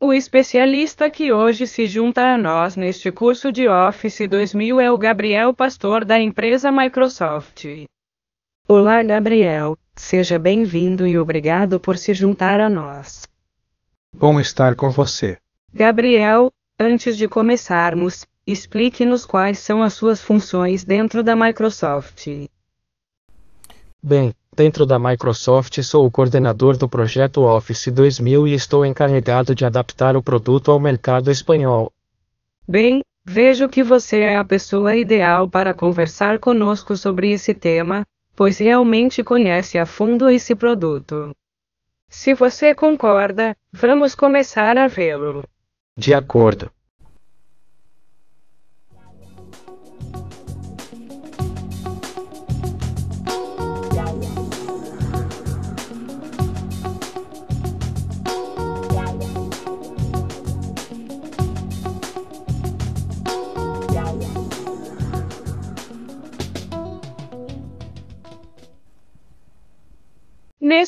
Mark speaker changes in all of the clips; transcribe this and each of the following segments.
Speaker 1: O especialista que hoje se junta a nós neste curso de Office 2000 é o Gabriel Pastor da empresa Microsoft. Olá, Gabriel. Seja bem-vindo e obrigado por se juntar a nós.
Speaker 2: Bom estar com você.
Speaker 1: Gabriel, Antes de começarmos, explique-nos quais são as suas funções dentro da Microsoft.
Speaker 2: Bem, dentro da Microsoft sou o coordenador do projeto Office 2000 e estou encarregado de adaptar o produto ao mercado espanhol. Bem,
Speaker 1: vejo que você é a pessoa ideal para conversar conosco sobre esse tema, pois realmente conhece a fundo esse produto. Se você concorda, vamos começar a vê-lo
Speaker 2: de acordo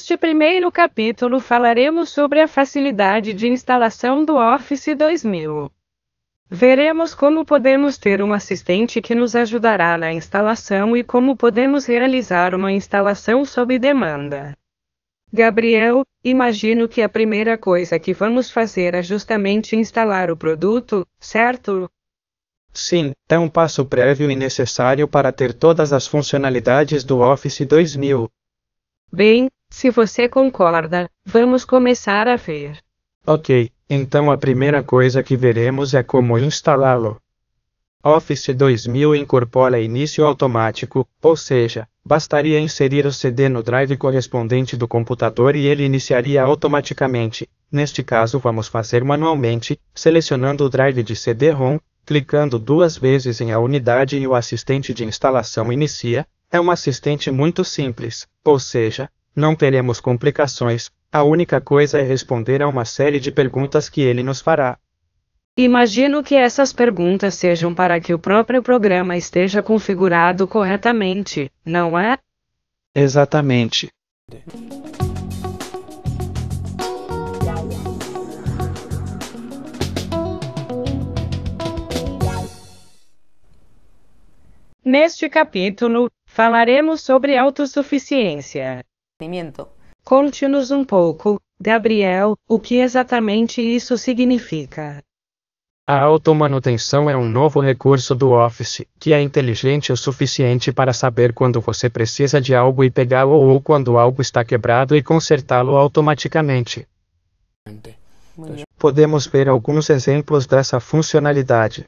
Speaker 1: Neste primeiro capítulo falaremos sobre a facilidade de instalação do Office 2000. Veremos como podemos ter um assistente que nos ajudará na instalação e como podemos realizar uma instalação sob demanda. Gabriel, imagino que a primeira coisa que vamos fazer é justamente instalar o produto, certo?
Speaker 2: Sim, é um passo prévio e necessário para ter todas as funcionalidades do Office 2000.
Speaker 1: Bem, se você concorda, vamos começar a ver.
Speaker 2: Ok, então a primeira coisa que veremos é como instalá-lo. Office 2000 incorpora início automático, ou seja, bastaria inserir o CD no drive correspondente do computador e ele iniciaria automaticamente. Neste caso, vamos fazer manualmente, selecionando o drive de CD-ROM, clicando duas vezes em a unidade e o assistente de instalação inicia. É um assistente muito simples, ou seja, não teremos complicações, a única coisa é responder a uma série de perguntas que ele nos fará.
Speaker 1: Imagino que essas perguntas sejam para que o próprio programa esteja configurado corretamente, não é?
Speaker 2: Exatamente.
Speaker 1: Neste capítulo, falaremos sobre autossuficiência. Conte-nos um pouco, Gabriel, o que exatamente isso significa.
Speaker 2: A automanutenção é um novo recurso do Office, que é inteligente o suficiente para saber quando você precisa de algo e pegá-lo ou quando algo está quebrado e consertá-lo automaticamente. Podemos ver alguns exemplos dessa funcionalidade.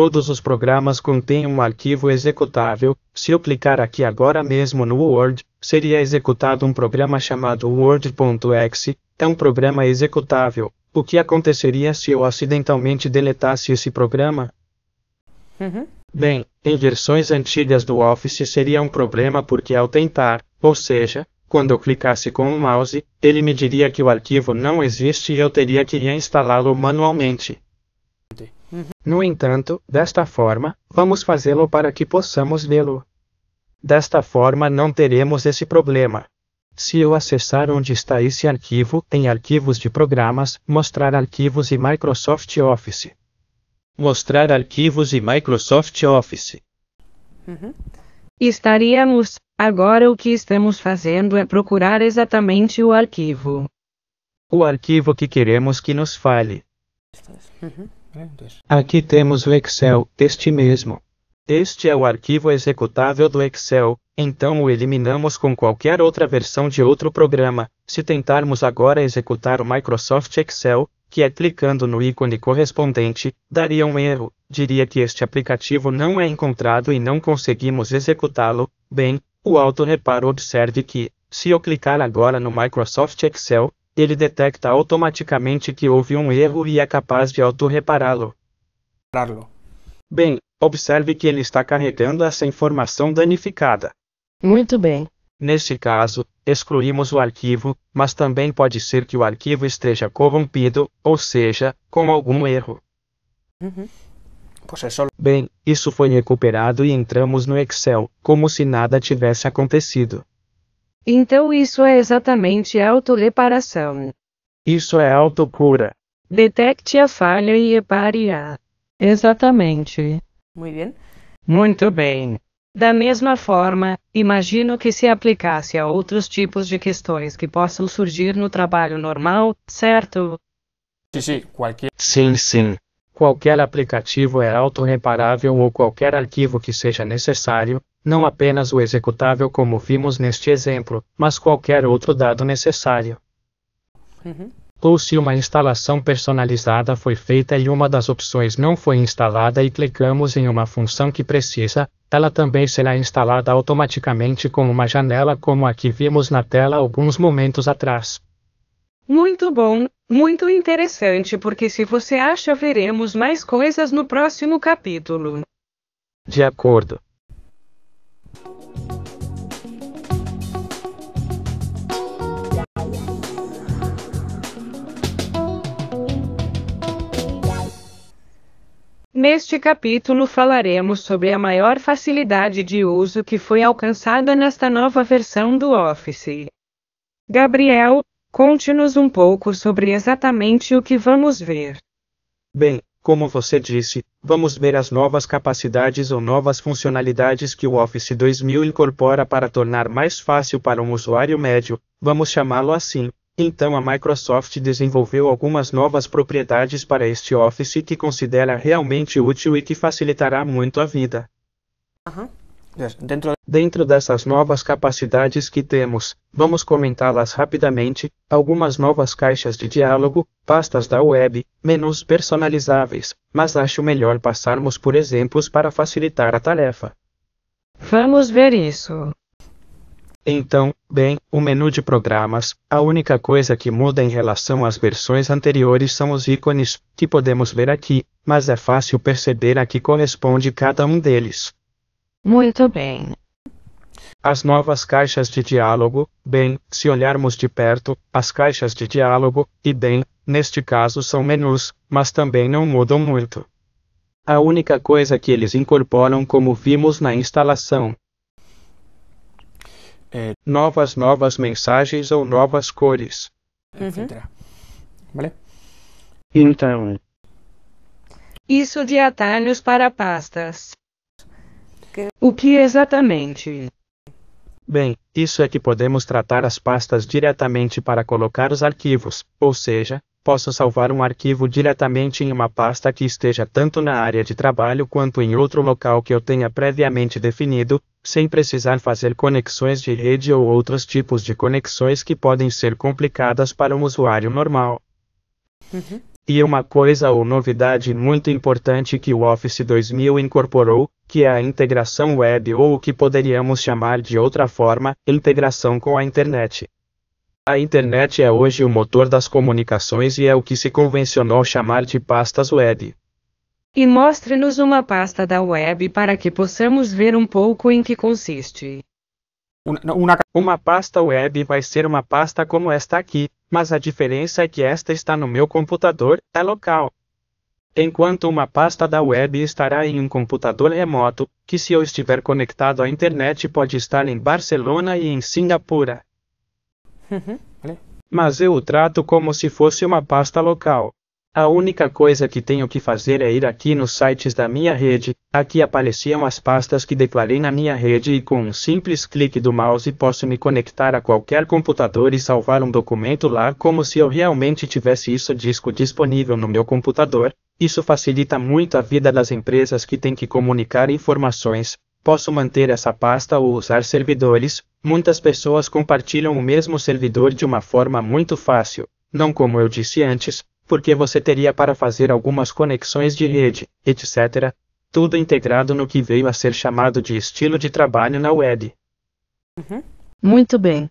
Speaker 2: Todos os programas contêm um arquivo executável. Se eu clicar aqui agora mesmo no Word, seria executado um programa chamado Word.exe, é um programa executável. O que aconteceria se eu acidentalmente deletasse esse programa? Uhum. Bem, em versões antigas do Office seria um problema porque ao tentar, ou seja, quando eu clicasse com o mouse, ele me diria que o arquivo não existe e eu teria que instalá-lo manualmente. No entanto, desta forma, vamos fazê-lo para que possamos vê-lo. Desta forma não teremos esse problema. Se eu acessar onde está esse arquivo, em arquivos de programas, mostrar arquivos e Microsoft Office. Mostrar arquivos e Microsoft Office.
Speaker 1: Uhum. Estaríamos. Agora o que estamos fazendo é procurar exatamente o arquivo.
Speaker 2: O arquivo que queremos que nos fale. Uhum. Aqui temos o Excel, este mesmo. Este é o arquivo executável do Excel, então o eliminamos com qualquer outra versão de outro programa. Se tentarmos agora executar o Microsoft Excel, que é clicando no ícone correspondente, daria um erro, diria que este aplicativo não é encontrado e não conseguimos executá-lo. Bem, o auto-reparo observe que, se eu clicar agora no Microsoft Excel, ele detecta automaticamente que houve um erro e é capaz de autorrepará-lo. Bem, observe que ele está carregando essa informação danificada. Muito bem. Neste caso, excluímos o arquivo, mas também pode ser que o arquivo esteja corrompido, ou seja, com algum erro. Uhum. É, bem, isso foi recuperado e entramos no Excel, como se nada tivesse acontecido.
Speaker 1: Então isso é exatamente autoreparação.
Speaker 2: Isso é autocura.
Speaker 1: Detecte a falha e repare-a. Exatamente. Muito bem.
Speaker 2: Muito bem.
Speaker 1: Da mesma forma, imagino que se aplicasse a outros tipos de questões que possam surgir no trabalho normal, certo?
Speaker 2: Sim, sim, qualquer. Sim, sim. Qualquer aplicativo é autorreparável ou qualquer arquivo que seja necessário, não apenas o executável como vimos neste exemplo, mas qualquer outro dado necessário. Uhum. Ou se uma instalação personalizada foi feita e uma das opções não foi instalada e clicamos em uma função que precisa, ela também será instalada automaticamente com uma janela como a que vimos na tela alguns momentos atrás.
Speaker 1: Muito bom, muito interessante, porque se você acha, veremos mais coisas no próximo capítulo.
Speaker 2: De acordo.
Speaker 1: Neste capítulo falaremos sobre a maior facilidade de uso que foi alcançada nesta nova versão do Office. Gabriel, Conte-nos um pouco sobre exatamente o que vamos ver.
Speaker 2: Bem, como você disse, vamos ver as novas capacidades ou novas funcionalidades que o Office 2000 incorpora para tornar mais fácil para um usuário médio, vamos chamá-lo assim. Então a Microsoft desenvolveu algumas novas propriedades para este Office que considera realmente útil e que facilitará muito a vida. Uhum. Dentro, Dentro dessas novas capacidades que temos, vamos comentá-las rapidamente: algumas novas caixas de diálogo, pastas da web, menus personalizáveis, mas acho melhor passarmos por exemplos para facilitar a tarefa. Vamos
Speaker 1: ver isso.
Speaker 2: Então, bem, o menu de programas, a única coisa que muda em relação às versões anteriores são os ícones, que podemos ver aqui, mas é fácil perceber a que corresponde cada um deles.
Speaker 1: Muito bem.
Speaker 2: As novas caixas de diálogo, bem, se olharmos de perto, as caixas de diálogo, e bem, neste caso são menus, mas também não mudam muito. A única coisa que eles incorporam, como vimos na instalação, é... novas novas mensagens ou novas cores, uhum. etc. Então, é.
Speaker 1: isso de atalhos para pastas que.
Speaker 2: O que exatamente? Bem, isso é que podemos tratar as pastas diretamente para colocar os arquivos, ou seja, posso salvar um arquivo diretamente em uma pasta que esteja tanto na área de trabalho quanto em outro local que eu tenha previamente definido, sem precisar fazer conexões de rede ou outros tipos de conexões que podem ser complicadas para um usuário normal. Uhum. E uma coisa ou novidade muito importante que o Office 2000 incorporou, que é a integração web ou o que poderíamos chamar de outra forma, integração com a internet. A internet é hoje o motor das comunicações e é o que se convencionou chamar de pastas web.
Speaker 1: E mostre-nos uma pasta da web para que possamos ver um pouco em que
Speaker 2: consiste. Uma pasta web vai ser uma pasta como esta aqui, mas a diferença é que esta está no meu computador, é local enquanto uma pasta da web estará em um computador remoto, que se eu estiver conectado à internet pode estar em Barcelona e em Singapura. Uhum, Mas eu o trato como se fosse uma pasta local. A única coisa que tenho que fazer é ir aqui nos sites da minha rede, aqui apareciam as pastas que declarei na minha rede e com um simples clique do mouse posso me conectar a qualquer computador e salvar um documento lá como se eu realmente tivesse isso disco disponível no meu computador. Isso facilita muito a vida das empresas que têm que comunicar informações. Posso manter essa pasta ou usar servidores. Muitas pessoas compartilham o mesmo servidor de uma forma muito fácil. Não como eu disse antes, porque você teria para fazer algumas conexões de rede, etc., tudo integrado no que veio a ser chamado de estilo de trabalho na web. Uhum. Muito bem.